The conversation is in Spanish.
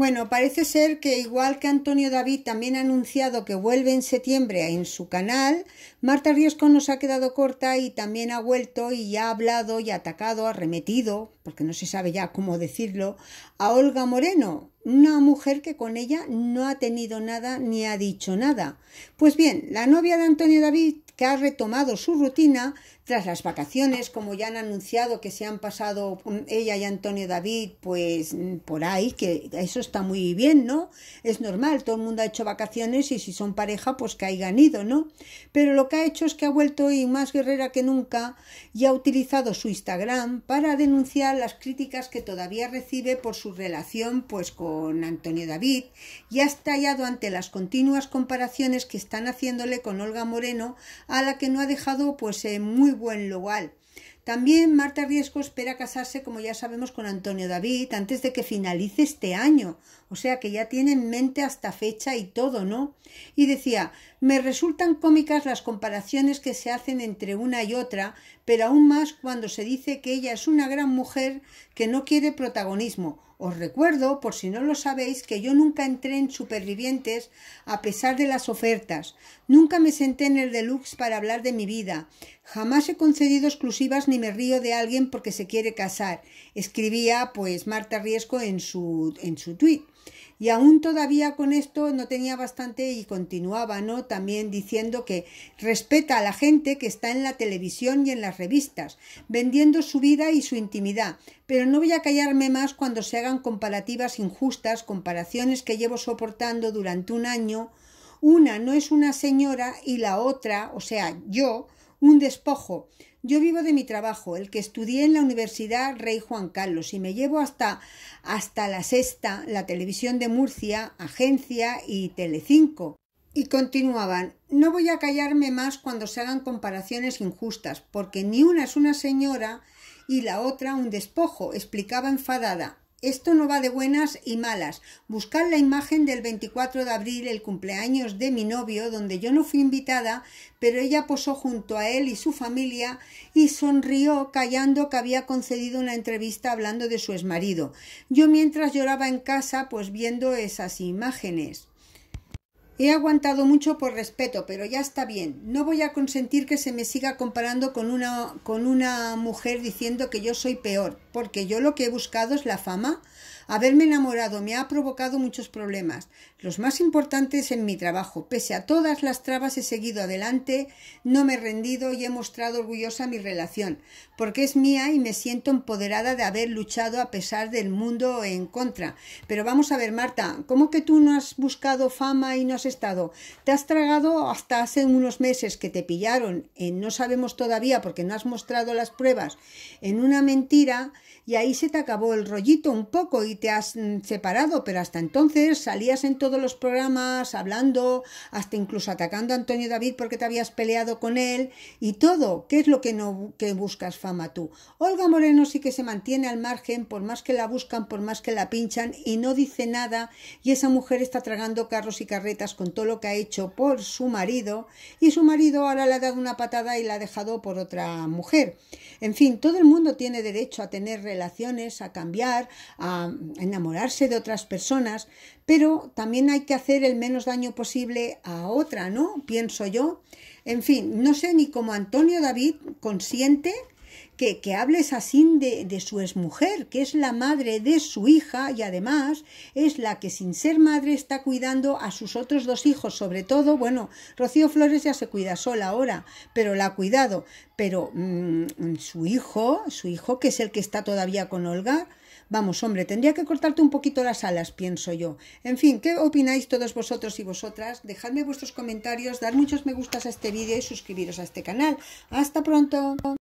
Bueno, parece ser que igual que Antonio David también ha anunciado que vuelve en septiembre en su canal, Marta Riesco nos ha quedado corta y también ha vuelto y ha hablado y atacado, arremetido, porque no se sabe ya cómo decirlo, a Olga Moreno, una mujer que con ella no ha tenido nada ni ha dicho nada. Pues bien, la novia de Antonio David, que ha retomado su rutina tras las vacaciones, como ya han anunciado que se han pasado mm, ella y Antonio David, pues mm, por ahí, que eso está muy bien, ¿no? Es normal, todo el mundo ha hecho vacaciones y si son pareja, pues que hayan ido, ¿no? Pero lo que ha hecho es que ha vuelto y más guerrera que nunca y ha utilizado su Instagram para denunciar las críticas que todavía recibe por su relación, pues con Antonio David y ha estallado ante las continuas comparaciones que están haciéndole con Olga Moreno, a la que no ha dejado pues eh, muy buen lugar. También Marta Riesco espera casarse, como ya sabemos, con Antonio David antes de que finalice este año. O sea que ya tiene en mente hasta fecha y todo, ¿no? Y decía, me resultan cómicas las comparaciones que se hacen entre una y otra, pero aún más cuando se dice que ella es una gran mujer que no quiere protagonismo os recuerdo, por si no lo sabéis, que yo nunca entré en Supervivientes a pesar de las ofertas. Nunca me senté en el deluxe para hablar de mi vida. Jamás he concedido exclusivas ni me río de alguien porque se quiere casar. Escribía, pues, Marta Riesco en su, en su tuit. Y aún todavía con esto no tenía bastante y continuaba, ¿no? También diciendo que respeta a la gente que está en la televisión y en las revistas, vendiendo su vida y su intimidad, pero no voy a callarme más cuando se hagan comparativas injustas, comparaciones que llevo soportando durante un año. Una no es una señora y la otra, o sea, yo, un despojo. Yo vivo de mi trabajo, el que estudié en la Universidad Rey Juan Carlos, y me llevo hasta, hasta la sexta, la televisión de Murcia, agencia y Telecinco. Y continuaban, no voy a callarme más cuando se hagan comparaciones injustas, porque ni una es una señora y la otra un despojo, explicaba enfadada. Esto no va de buenas y malas. Buscad la imagen del 24 de abril, el cumpleaños de mi novio, donde yo no fui invitada, pero ella posó junto a él y su familia y sonrió callando que había concedido una entrevista hablando de su exmarido. Yo mientras lloraba en casa, pues viendo esas imágenes. He aguantado mucho por respeto, pero ya está bien. No voy a consentir que se me siga comparando con una, con una mujer diciendo que yo soy peor porque yo lo que he buscado es la fama. Haberme enamorado me ha provocado muchos problemas, los más importantes en mi trabajo. Pese a todas las trabas he seguido adelante, no me he rendido y he mostrado orgullosa mi relación, porque es mía y me siento empoderada de haber luchado a pesar del mundo en contra. Pero vamos a ver, Marta, ¿cómo que tú no has buscado fama y no has estado? Te has tragado hasta hace unos meses que te pillaron, en no sabemos todavía porque no has mostrado las pruebas, en una mentira y ahí se te acabó el rollito un poco y te has mm, separado, pero hasta entonces salías en todos los programas hablando, hasta incluso atacando a Antonio David porque te habías peleado con él y todo. ¿Qué es lo que no que buscas fama tú? Olga Moreno sí que se mantiene al margen, por más que la buscan, por más que la pinchan y no dice nada y esa mujer está tragando carros y carretas con todo lo que ha hecho por su marido y su marido ahora le ha dado una patada y la ha dejado por otra mujer. En fin, todo el mundo tiene derecho a tener relaciones, a cambiar, a enamorarse de otras personas, pero también hay que hacer el menos daño posible a otra, ¿no? Pienso yo. En fin, no sé ni cómo Antonio David consiente que, hables así de, de su exmujer, que es la madre de su hija y además es la que sin ser madre está cuidando a sus otros dos hijos, sobre todo, bueno, Rocío Flores ya se cuida sola ahora, pero la ha cuidado, pero mm, su hijo, su hijo que es el que está todavía con Olga, Vamos, hombre, tendría que cortarte un poquito las alas, pienso yo. En fin, ¿qué opináis todos vosotros y vosotras? Dejadme vuestros comentarios, dar muchos me gustas a este vídeo y suscribiros a este canal. ¡Hasta pronto!